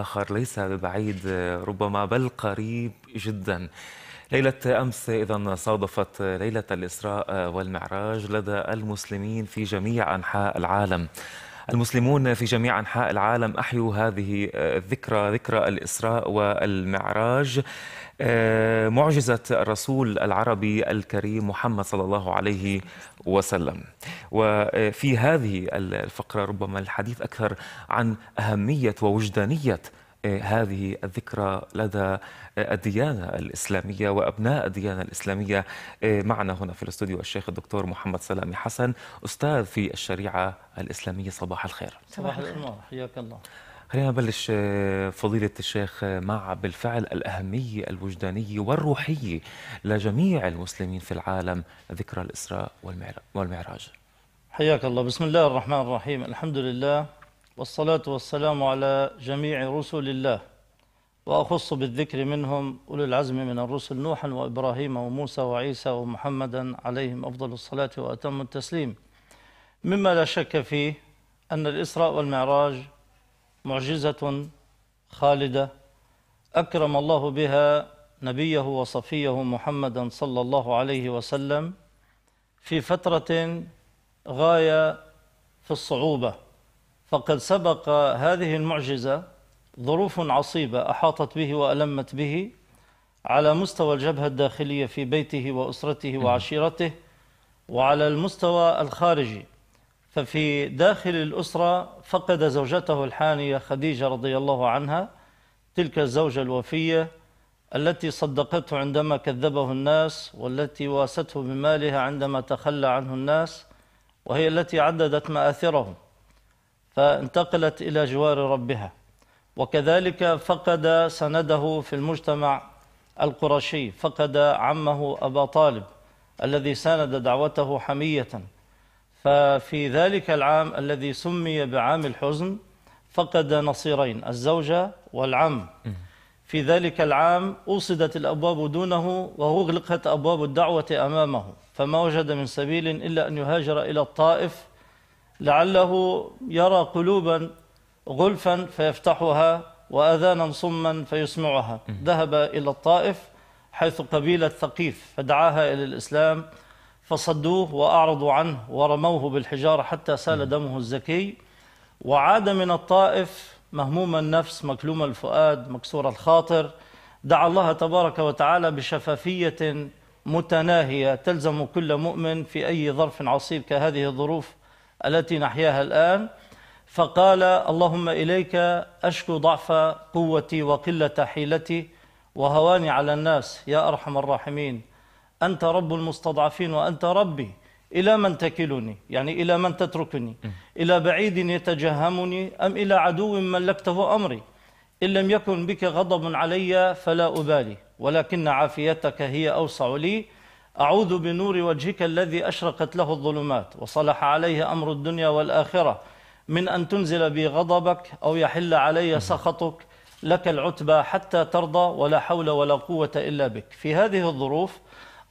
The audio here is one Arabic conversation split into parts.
آخر ليس ببعيد ربما بل قريب جدا ليلة أمس إذا صادفت ليلة الإسراء والمعراج لدى المسلمين في جميع أنحاء العالم المسلمون في جميع أنحاء العالم أحيوا هذه آه، الذكرى ذكرى الإسراء والمعراج آه، معجزة الرسول العربي الكريم محمد صلى الله عليه وسلم وفي هذه الفقرة ربما الحديث أكثر عن أهمية ووجدانية هذه الذكرى لدى الديانة الإسلامية وأبناء الديانة الإسلامية معنا هنا في الاستوديو الشيخ الدكتور محمد سلامي حسن أستاذ في الشريعة الإسلامية صباح الخير صباح الخير حياك الله خلينا نبلش آه، فضيلة الشيخ آه، مع بالفعل الأهمية الوجدانية والروحية لجميع المسلمين في العالم ذكرى الإسراء والمعراج حياك الله بسم الله الرحمن الرحيم الحمد لله والصلاة والسلام على جميع رسل الله وأخص بالذكر منهم أولي العزم من الرسل نوحا وإبراهيم وموسى وعيسى ومحمدا عليهم أفضل الصلاة وأتم التسليم مما لا شك فيه أن الإسراء والمعراج معجزة خالدة أكرم الله بها نبيه وصفيه محمدا صلى الله عليه وسلم في فترة غاية في الصعوبة فقد سبق هذه المعجزة ظروف عصيبة أحاطت به وألمت به على مستوى الجبهة الداخلية في بيته وأسرته وعشيرته وعلى المستوى الخارجي ففي داخل الأسرة فقد زوجته الحانية خديجة رضي الله عنها تلك الزوجة الوفية التي صدقته عندما كذبه الناس والتي واسته بمالها عندما تخلى عنه الناس وهي التي عددت مآثرهم فانتقلت إلى جوار ربها وكذلك فقد سنده في المجتمع القرشي فقد عمه أبا طالب الذي ساند دعوته حمية ففي ذلك العام الذي سمي بعام الحزن فقد نصيرين الزوجة والعم في ذلك العام أوصدت الأبواب دونه وأغلقت أبواب الدعوة أمامه فما وجد من سبيل إلا أن يهاجر إلى الطائف لعله يرى قلوبا غلفا فيفتحها وأذانا صما فيسمعها ذهب إلى الطائف حيث قبيلة ثقيف فدعاها إلى الإسلام فصدوه وأعرضوا عنه ورموه بالحجارة حتى سال دمه الزكي وعاد من الطائف مهموم النفس مكلوم الفؤاد مكسور الخاطر دعا الله تبارك وتعالى بشفافية متناهية تلزم كل مؤمن في أي ظرف عصيب كهذه الظروف التي نحياها الآن فقال اللهم إليك أشكو ضعف قوتي وقلة حيلتي وهواني على الناس يا أرحم الراحمين أنت رب المستضعفين وأنت ربي إلى من تكلني يعني إلى من تتركني إلى بعيد يتجهمني أم إلى عدو ملكته أمري إن لم يكن بك غضب علي فلا أبالي ولكن عافيتك هي أوسع لي أعوذ بنور وجهك الذي أشرقت له الظلمات وصلح عليه أمر الدنيا والآخرة من أن تنزل بي غضبك أو يحل علي سخطك لك العتبى حتى ترضى ولا حول ولا قوة إلا بك في هذه الظروف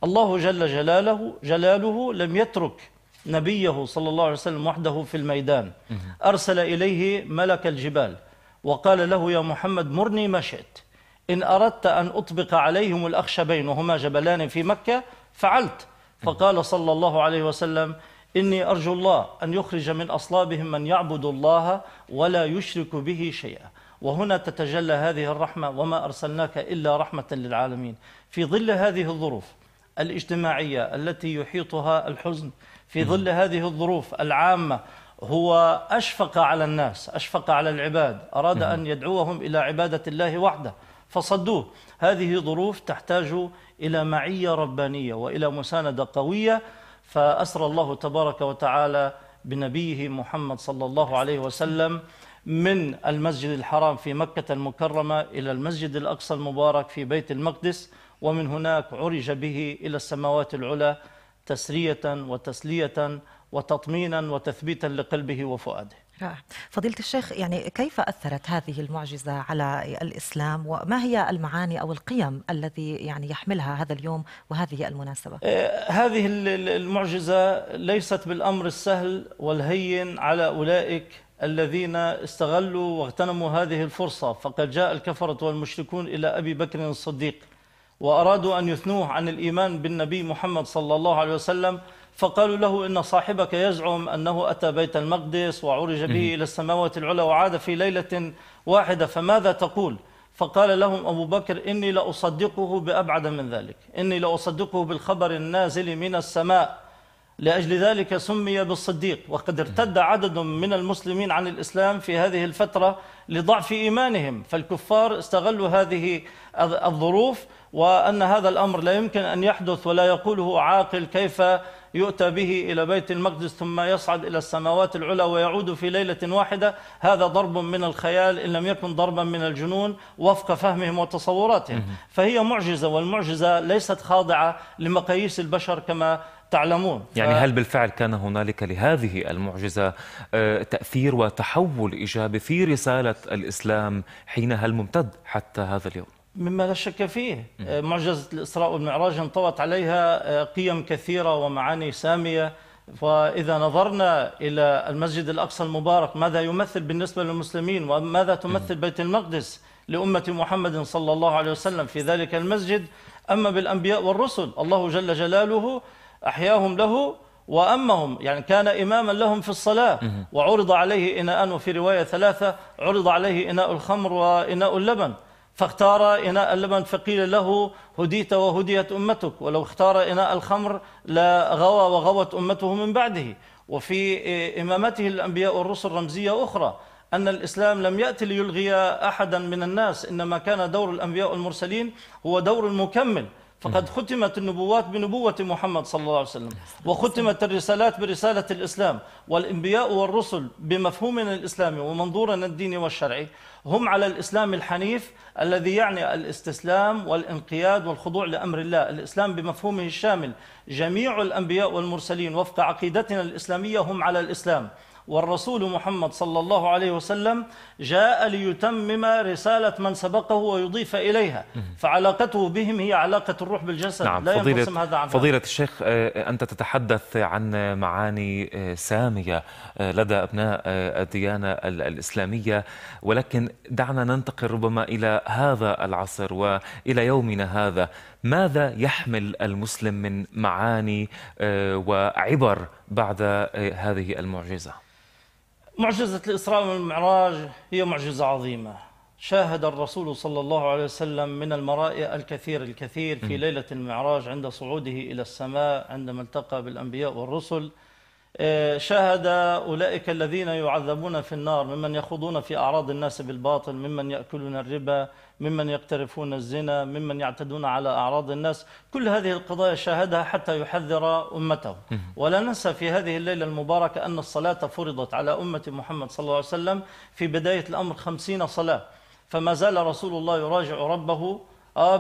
الله جل جلاله جلاله لم يترك نبيه صلى الله عليه وسلم وحده في الميدان أرسل إليه ملك الجبال وقال له يا محمد مرني ما شئت إن أردت أن أطبق عليهم الأخشبين وهما جبلان في مكة فعلت فقال صلى الله عليه وسلم إني أرجو الله أن يخرج من أصلابهم من يعبد الله ولا يشرك به شيئا وهنا تتجلى هذه الرحمة وما أرسلناك إلا رحمة للعالمين في ظل هذه الظروف الاجتماعية التي يحيطها الحزن في ظل هذه الظروف العامة هو أشفق على الناس أشفق على العباد أراد أن يدعوهم إلى عبادة الله وحده فصدوه هذه ظروف تحتاج إلى معية ربانية وإلى مساندة قوية فأسرى الله تبارك وتعالى بنبيه محمد صلى الله عليه وسلم من المسجد الحرام في مكة المكرمة إلى المسجد الأقصى المبارك في بيت المقدس ومن هناك عرج به إلى السماوات العلى تسرية وتسلية وتطمينا وتثبيتا لقلبه وفؤاده رائع فضيلة الشيخ يعني كيف أثرت هذه المعجزة على الإسلام وما هي المعاني أو القيم الذي يعني يحملها هذا اليوم وهذه المناسبة آه، هذه المعجزة ليست بالأمر السهل والهين على أولئك الذين استغلوا واغتنموا هذه الفرصة فقد جاء الكفرة والمشركون إلى أبي بكر الصديق وأرادوا أن يثنوه عن الإيمان بالنبي محمد صلى الله عليه وسلم فقالوا له إن صاحبك يزعم أنه أتى بيت المقدس وعرج به إلى السماوات العلى وعاد في ليلة واحدة فماذا تقول؟ فقال لهم أبو بكر إني لأصدقه بأبعد من ذلك إني لأصدقه بالخبر النازل من السماء لأجل ذلك سمي بالصديق وقد ارتد عدد من المسلمين عن الإسلام في هذه الفترة لضعف إيمانهم فالكفار استغلوا هذه الظروف وأن هذا الأمر لا يمكن أن يحدث ولا يقوله عاقل كيف يؤتى به إلى بيت المقدس ثم يصعد إلى السماوات العلى ويعود في ليلة واحدة هذا ضرب من الخيال إن لم يكن ضربا من الجنون وفق فهمهم وتصوراتهم فهي معجزة والمعجزة ليست خاضعة لمقاييس البشر كما تعلمون يعني هل بالفعل كان هنالك لهذه المعجزة آه، تأثير وتحول إيجابي في رسالة الإسلام حينها الممتد حتى هذا اليوم مما لا شك فيه آه، معجزة الإسراء والمعراج انطوت عليها آه، قيم كثيرة ومعاني سامية فإذا نظرنا إلى المسجد الأقصى المبارك ماذا يمثل بالنسبة للمسلمين وماذا تمثل بيت المقدس لأمة محمد صلى الله عليه وسلم في ذلك المسجد أما بالأنبياء والرسل الله جل جلاله أحياهم له وأمهم يعني كان إماما لهم في الصلاة وعرض عليه إناء وفي رواية ثلاثة عرض عليه إناء الخمر وإناء اللبن فاختار إناء اللبن فقيل له هديت وهديت أمتك ولو اختار إناء الخمر لغوى وغوت أمته من بعده وفي إمامته الأنبياء والرسل رمزية أخرى أن الإسلام لم يأتي ليلغي أحدا من الناس إنما كان دور الأنبياء والمرسلين هو دور مكمل فقد ختمت النبوات بنبوة محمد صلى الله عليه وسلم وختمت الرسالات برسالة الإسلام والإنبياء والرسل بمفهومنا الإسلامي ومنظورنا الديني والشرعي هم على الإسلام الحنيف الذي يعني الاستسلام والانقياد والخضوع لأمر الله الإسلام بمفهومه الشامل جميع الأنبياء والمرسلين وفق عقيدتنا الإسلامية هم على الإسلام والرسول محمد صلى الله عليه وسلم جاء ليتمم رسالة من سبقه ويضيف إليها فعلاقته بهم هي علاقة الروح بالجسد نعم لا فضيلة هذا عن فضيلة الشيخ آه، أنت تتحدث عن معاني آه، سامية آه، لدى أبناء الديانة الإسلامية ولكن دعنا ننتقل ربما إلى هذا العصر وإلى يومنا هذا ماذا يحمل المسلم من معاني وعبر بعد هذه المعجزه معجزة الإسراء والمعراج هي معجزة عظيمة شاهد الرسول صلى الله عليه وسلم من المرائي الكثير الكثير في ليلة المعراج عند صعوده إلى السماء عندما التقى بالأنبياء والرسل آه، شاهد أولئك الذين يعذبون في النار ممن يخوضون في أعراض الناس بالباطل ممن يأكلون الربا ممن يقترفون الزنا ممن يعتدون على أعراض الناس كل هذه القضايا شاهدها حتى يحذر أمته ولا ننسى في هذه الليلة المباركة أن الصلاة فرضت على أمة محمد صلى الله عليه وسلم في بداية الأمر خمسين صلاة فما زال رسول الله يراجع ربه آه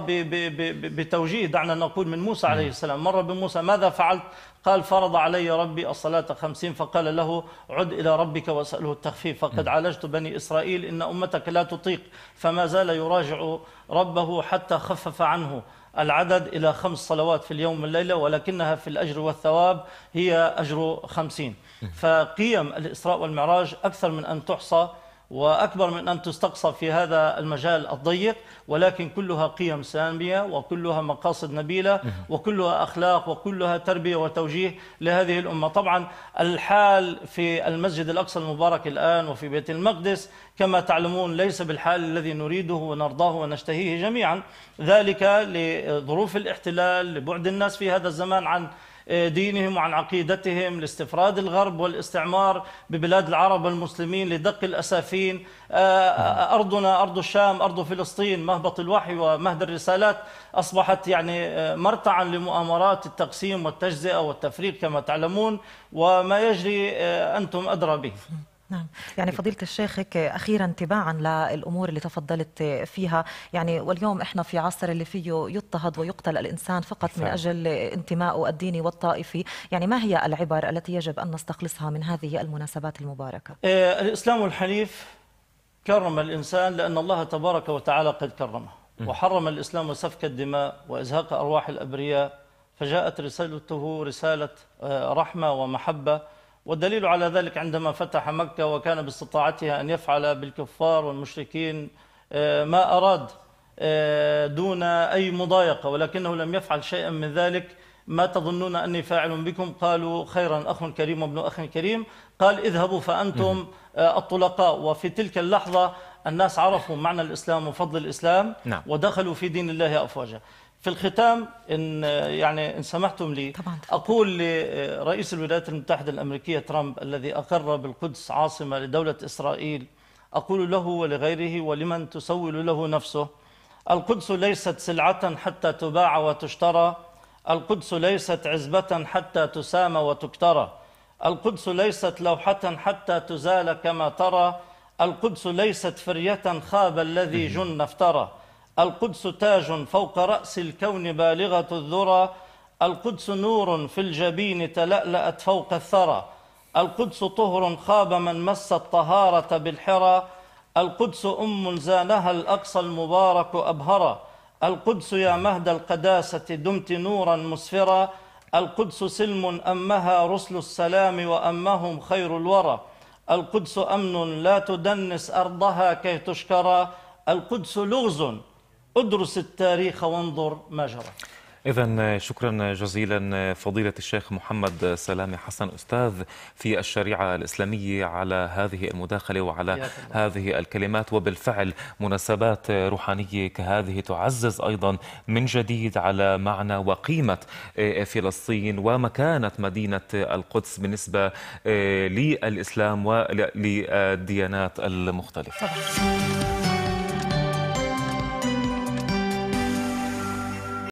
بتوجيه دعنا نقول من موسى عليه السلام مر بموسى ماذا فعلت قال فرض علي ربي الصلاة خمسين فقال له عد إلى ربك واسأله التخفيف فقد عالجت بني إسرائيل إن أمتك لا تطيق فما زال يراجع ربه حتى خفف عنه العدد إلى خمس صلوات في اليوم والليلة ولكنها في الأجر والثواب هي أجر خمسين فقيم الإسراء والمعراج أكثر من أن تحصى وأكبر من أن تستقصى في هذا المجال الضيق ولكن كلها قيم سامية وكلها مقاصد نبيلة وكلها أخلاق وكلها تربية وتوجيه لهذه الأمة طبعا الحال في المسجد الأقصى المبارك الآن وفي بيت المقدس كما تعلمون ليس بالحال الذي نريده ونرضاه ونشتهيه جميعا ذلك لظروف الاحتلال لبعد الناس في هذا الزمان عن دينهم وعن عقيدتهم لاستفراد الغرب والاستعمار ببلاد العرب والمسلمين لدق الأسافين آه، آه، أرضنا أرض الشام أرض فلسطين مهبط الوحي ومهد الرسالات أصبحت يعني آه، مرتعا لمؤامرات التقسيم والتجزئة والتفريق كما تعلمون وما يجري أنتم أدرى به نعم يعني فضيلة الشيخ هيك أخيرا تباعا للأمور اللي تفضلت فيها يعني واليوم إحنا في عصر اللي فيه يضطهد ويقتل الإنسان فقط من أجل انتمائه الديني والطائفي يعني ما هي العبر التي يجب أن نستخلصها من هذه المناسبات المباركة آه، الإسلام الحنيف كرم الإنسان لأن الله تبارك وتعالى قد كرمه وحرم الإسلام سفك الدماء وإزهاق أرواح الأبرياء فجاءت رسالته رسالة آه، رحمة ومحبة والدليل على ذلك عندما فتح مكة وكان باستطاعتها أن يفعل بالكفار والمشركين آه، ما أراد آه، دون أي مضايقة ولكنه لم يفعل شيئا من ذلك ما تظنون أني فاعل بكم قالوا خيرا أخ كريم وابن أخ كريم قال اذهبوا فأنتم آه، الطلقاء وفي تلك اللحظة الناس عرفوا معنى الإسلام وفضل الإسلام نعم. ودخلوا في دين الله أفواجا في الختام إن يعني إن سمحتم لي طبعا أقول لرئيس الولايات المتحدة الأمريكية ترامب الذي أقر بالقدس عاصمة لدولة إسرائيل أقول له ولغيره ولمن تسول له نفسه القدس ليست سلعة حتى تباع وتشترى القدس ليست عزبة حتى تسام وتكترى القدس ليست لوحة حتى تزال كما ترى القدس ليست فرية خاب الذي جن افترى القدس تاج فوق رأس الكون بالغة الذرى القدس نور في الجبين تلألأت فوق الثرى القدس طهر خاب من مس الطهارة بالحرى القدس أم زانها الأقصى المبارك أبهرا القدس يا مهد القداسة دمت نورا مسفرا القدس سلم أمها رسل السلام وأمهم خير الورى القدس أمن لا تدنس أرضها كي تشكرا القدس لغز ادرس التاريخ وانظر ما جرى إذا شكرا جزيلا فضيلة الشيخ محمد سلامة حسن أستاذ في الشريعة الإسلامية على هذه المداخلة وعلى هذه الكلمات وبالفعل مناسبات روحانية كهذه تعزز أيضا من جديد على معنى وقيمة آه، فلسطين ومكانة مدينة القدس بالنسبة آه، للإسلام وللديانات المختلفة